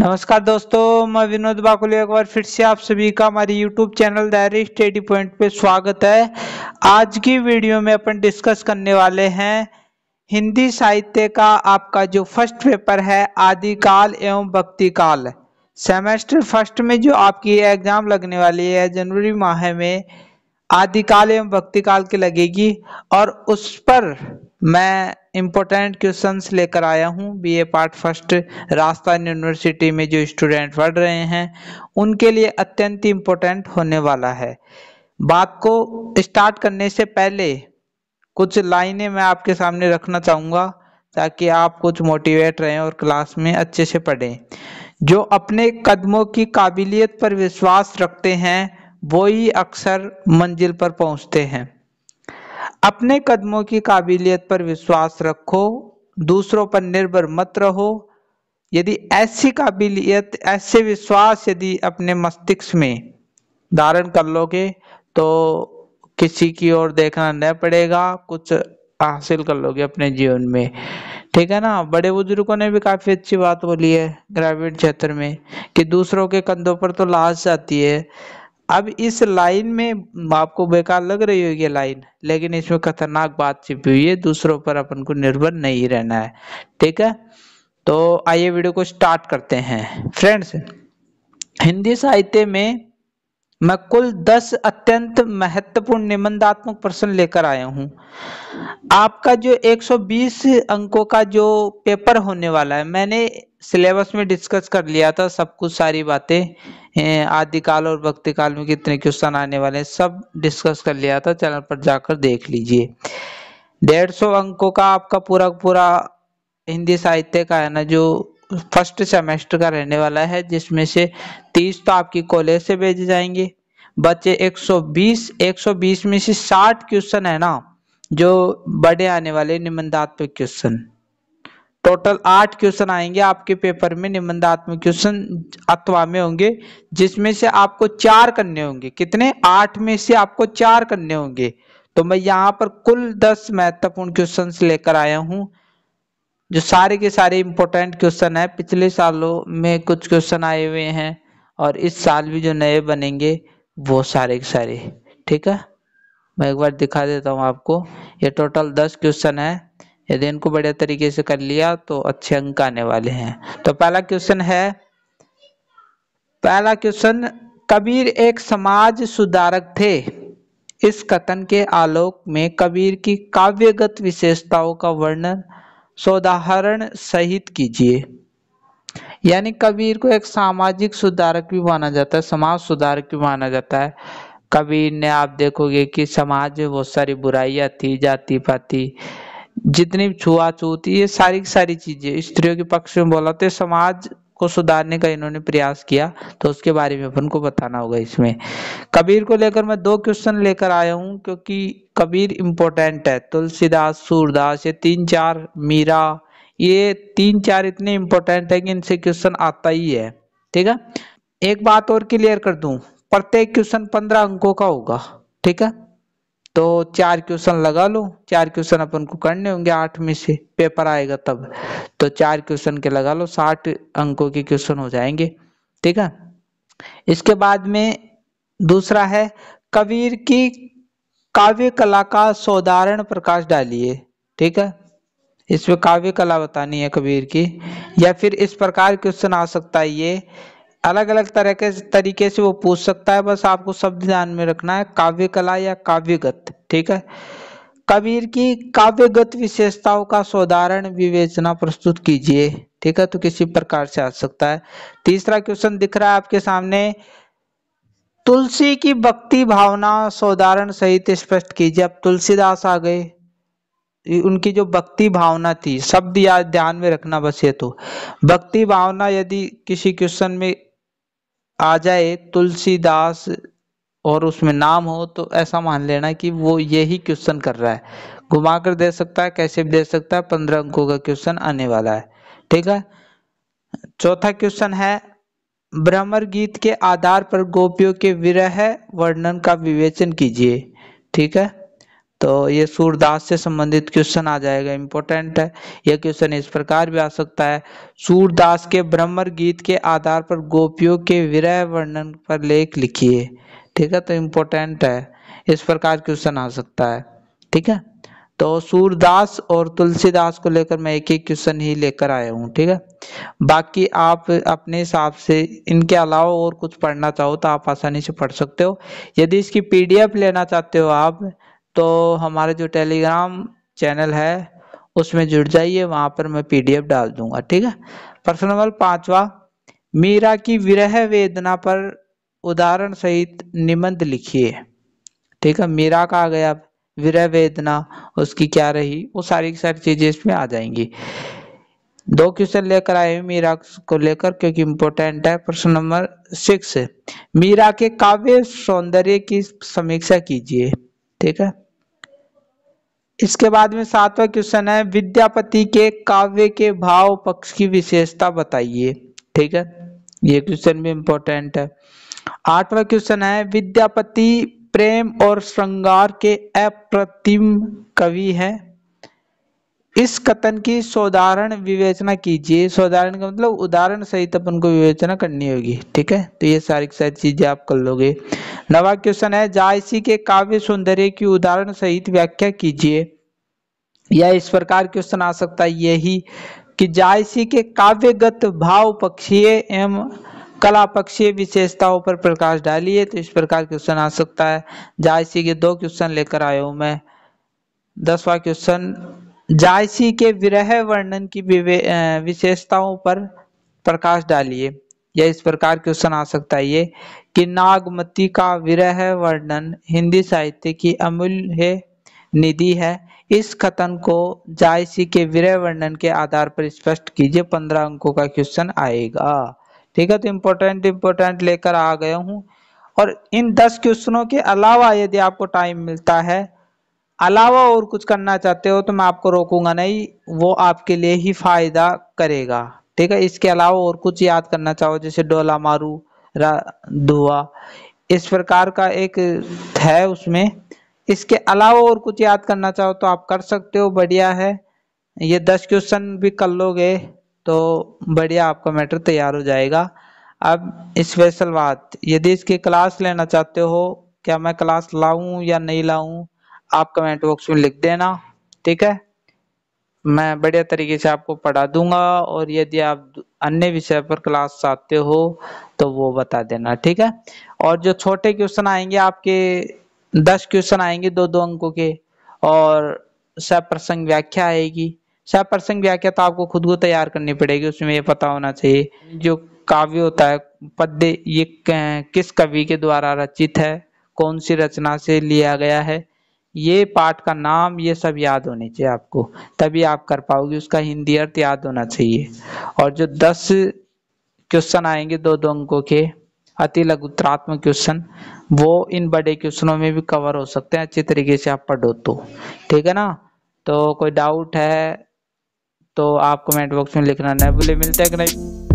नमस्कार दोस्तों मैं विनोद बाकुल एक बार फिर से आप सभी का हमारे YouTube channel diary study point पे स्वागत है आज की वीडियो में अपन डिस्कस करने वाले हैं हिंदी साहित्य का आपका जो फर्स्ट पेपर है आदिकाल एवं भक्ति काल सेमेस्टर फर्स्ट में जो आपकी एग्जाम लगने वाली है जनवरी माह में आदिकाल एवं भक्ति काल की लगेगी और उस पर मैं इम्पोर्टेंट क्वेश्चंस लेकर आया हूँ BA part first Rajasthan university में जो स्टूडेंट पढ़ रहे हैं उनके लिए अत्यंत इम्पोर्टेंट होने वाला है बात को स्टार्ट करने से पहले कुछ लाइनें मैं आपके सामने रखना चाहूँगा ताकि आप कुछ मोटिवेट रहें और क्लास में अच्छे से पढ़ें जो अपने कदमों की काबिलियत पर विश्वास रखते हैं वो ही अक्सर मंजिल पर पहुंचते हैं अपने कदमों की काबिलियत पर विश्वास रखो दूसरों पर निर्भर मत रहो यदि ऐसी काबिलियत ऐसे विश्वास यदि अपने मस्तिष्क में धारण कर लोगे तो किसी की ओर देखना न पड़ेगा कुछ हासिल कर लोगे अपने जीवन में ठीक है ना बड़े बुजुर्गों ने भी काफ़ी अच्छी बात बोली है ग्रामीण क्षेत्र में कि दूसरों के कंधों पर तो लाश जाती है अब इस लाइन में आपको बेकार लग रही होगी लाइन लेकिन इसमें खतरनाक बात छिपी हुई है दूसरों पर अपन को निर्भर नहीं रहना है ठीक है तो आइए वीडियो को स्टार्ट करते हैं फ्रेंड्स हिंदी साहित्य में मैं कुल दस अत्यंत महत्वपूर्ण निबंधात्मक प्रश्न लेकर आया हूं आपका जो 120 अंकों का जो पेपर होने वाला है मैंने सिलेबस में डिस्कस कर लिया था सब कुछ सारी बातें आदिकाल और भक्ति काल में कितने क्वेश्चन आने वाले हैं सब डिस्कस कर लिया था चैनल पर जाकर देख लीजिए डेढ़ सौ अंकों का आपका पूरा पूरा हिंदी साहित्य का है ना जो फर्स्ट सेमेस्टर का रहने वाला है जिसमें से तीस तो आपकी कॉलेज से भेजे जाएंगे बच्चे 120 120 में से 60 क्वेश्चन है ना जो बड़े आने वाले निबंधात्मक क्वेश्चन टोटल आठ क्वेश्चन आएंगे आपके पेपर में निबंधात्मक क्वेश्चन अथवा में होंगे जिसमें से आपको चार करने होंगे कितने आठ में से आपको चार करने होंगे तो मैं यहाँ पर कुल दस महत्वपूर्ण क्वेश्चन लेकर आया हूँ जो सारे के सारे इंपॉर्टेंट क्वेश्चन है पिछले सालों में कुछ क्वेश्चन आए हुए हैं और इस साल भी जो नए बनेंगे वो सारे के सारे ठीक है मैं एक बार दिखा देता हूँ आपको ये टोटल दस क्वेश्चन है यदि इनको बढ़िया तरीके से कर लिया तो अच्छे अंक आने वाले हैं तो पहला क्वेश्चन है पहला क्वेश्चन कबीर एक समाज सुधारक थे इस कथन के आलोक में कबीर की काव्यगत विशेषताओं का वर्णन सोदाहरण सहित कीजिए यानी कबीर को एक सामाजिक सुधारक भी माना जाता है समाज सुधारक भी माना जाता है कबीर ने आप देखोगे कि समाज में बहुत सारी बुराइयां थी जाति पाती जितनी छुआछूत ये सारी की सारी चीजें स्त्रियों के पक्ष में बोला तो समाज को सुधारने का इन्होंने प्रयास किया तो उसके बारे में अपन को बताना होगा इसमें कबीर को लेकर मैं दो क्वेश्चन लेकर आया हूँ क्योंकि कबीर इम्पोर्टेंट है तुलसीदास सूरदास ये तीन चार मीरा ये तीन चार इतने इम्पोर्टेंट है कि इनसे क्वेश्चन आता ही है ठीक है एक बात और क्लियर कर दू प्रत्येक क्वेश्चन पंद्रह अंकों का होगा ठीक है तो चार क्वेश्चन लगा लो चार क्वेश्चन अपन को करने होंगे आठ में से पेपर आएगा तब तो चार क्वेश्चन के लगा लो साठ अंकों के क्वेश्चन हो जाएंगे ठीक है इसके बाद में दूसरा है कबीर की काव्य कला का सौदारण प्रकाश डालिए ठीक है इसमें काव्य कला बतानी है कबीर की या फिर इस प्रकार क्वेश्चन आ सकता है ये अलग अलग तरह के तरीके से वो पूछ सकता है बस आपको शब्द ध्यान में रखना है काव्य कला या काव्यगत ठीक है कबीर की काव्यगत विशेषताओं का साधारण विवेचना प्रस्तुत कीजिए ठीक है तो किसी प्रकार से आ सकता है तीसरा क्वेश्चन दिख रहा है आपके सामने तुलसी की भक्ति भावना सोदारण सहित स्पष्ट कीजिए अब तुलसीदास आ गए उनकी जो भक्ति भावना थी शब्द याद ध्यान में रखना बस ये तो भक्ति भावना यदि किसी क्वेश्चन में आ जाए तुलसीदास और उसमें नाम हो तो ऐसा मान लेना कि वो यही क्वेश्चन कर रहा है घुमा कर दे सकता है कैसे भी दे सकता है पंद्रह अंकों का क्वेश्चन आने वाला है ठीक है चौथा क्वेश्चन है ब्रह्मर गीत के आधार पर गोपियों के विरह वर्णन का विवेचन कीजिए ठीक है तो ये सूरदास से संबंधित क्वेश्चन आ जाएगा इंपॉर्टेंट है यह क्वेश्चन इस प्रकार भी आ सकता है सूरदास के ब्रह्मर गीत के आधार पर गोपियों के विरह वर्णन पर लेख लिखिए ठीक है तो इम्पोर्टेंट है इस प्रकार क्वेश्चन आ सकता है ठीक है तो सूरदास और तुलसीदास को लेकर मैं एक एक क्वेश्चन ही लेकर आया हूँ ठीक है बाकी आप अपने हिसाब से इनके अलावा और कुछ पढ़ना चाहो तो आप आसानी से पढ़ सकते हो यदि इसकी पीडीएफ लेना चाहते हो आप तो हमारे जो टेलीग्राम चैनल है उसमें जुड़ जाइए वहां पर मैं पीडीएफ डाल दूंगा ठीक है प्रश्न नंबर पांचवा मीरा की विरह वेदना पर उदाहरण सहित निबंध लिखिए ठीक है मीरा का आ गया विरह वेदना उसकी क्या रही वो सारी की सारी चीजें इसमें आ जाएंगी दो क्वेश्चन लेकर आए मीरा को लेकर क्योंकि इम्पोर्टेंट है प्रश्न नंबर सिक्स मीरा के काव्य सौंदर्य की समीक्षा कीजिए ठीक है इसके बाद में सातवां क्वेश्चन है विद्यापति के काव्य के भाव पक्ष की विशेषता बताइए ठीक है ये क्वेश्चन भी इंपॉर्टेंट है आठवां क्वेश्चन है विद्यापति प्रेम और श्रृंगार के अप्रतिम कवि हैं इस कथन की सोदाहरण विवेचना कीजिए सोदाहरण का मतलब उदाहरण सहित अपन को विवेचना करनी होगी ठीक है तो ये सारी सारी चीजें आप कर लोगे नवा क्वेश्चन है जायसी के काव्य सौंदर्य की उदाहरण सहित व्याख्या कीजिए या इस प्रकार क्वेश्चन आ सकता है यही कि जायसी के काव्यगत भाव पक्षीय एवं कला पक्षीय विशेषताओं पर प्रकाश डालिए तो इस प्रकार क्वेश्चन आ सकता है जायसी के दो क्वेश्चन लेकर आया हूं मैं दसवा क्वेश्चन जायसी के विरह वर्णन की विशेषताओं पर प्रकाश डालिए या इस प्रकार क्वेश्चन आ सकता है ये कि नागमती का विरह वर्णन हिंदी साहित्य की अमूल्य निधि है इस कथन को जायसी के विरह वर्णन के आधार पर स्पष्ट कीजिए पंद्रह अंकों का क्वेश्चन आएगा ठीक है तो इम्पोर्टेंट इम्पोर्टेंट लेकर आ गया हूँ और इन दस क्वेश्चनों के अलावा यदि आपको टाइम मिलता है अलावा और कुछ करना चाहते हो तो मैं आपको रोकूंगा नहीं वो आपके लिए ही फायदा करेगा ठीक है इसके अलावा और कुछ याद करना चाहो जैसे डोला मारू धुआ इस प्रकार का एक है उसमें इसके अलावा और कुछ याद करना चाहो तो आप कर सकते हो बढ़िया है ये दस क्वेश्चन भी कर लोगे तो बढ़िया आपका मैटर तैयार हो जाएगा अब स्पेशल बात यदि इसकी क्लास लेना चाहते हो क्या मैं क्लास लाऊं या नहीं लाऊं आप कमेंट बॉक्स में लिख देना ठीक है मैं बढ़िया तरीके से आपको पढ़ा दूंगा और यदि आप अन्य विषय पर क्लास चाहते हो तो वो बता देना ठीक है और जो छोटे क्वेश्चन आएंगे आपके दस क्वेश्चन आएंगे दो दो अंकों के और सप्रसंग व्याख्या आएगी सप्रसंग व्याख्या तो आपको खुद को तैयार करनी पड़ेगी उसमें ये पता होना चाहिए जो काव्य होता है पद्य ये किस कवि के द्वारा रचित है कौन सी रचना से लिया गया है ये पाठ का नाम ये सब याद होने चाहिए आपको तभी आप कर पाओगे उसका हिंदी अर्थ याद होना चाहिए और जो दस क्वेश्चन आएंगे दो दो अंकों के अति लघुत्रात्मक क्वेश्चन वो इन बड़े क्वेश्चनों में भी कवर हो सकते हैं अच्छी तरीके से आप पढ़ो तो ठीक है ना तो कोई डाउट है तो आप कमेंट बॉक्स में लिखना नहीं बोले मिलते हैं कि नहीं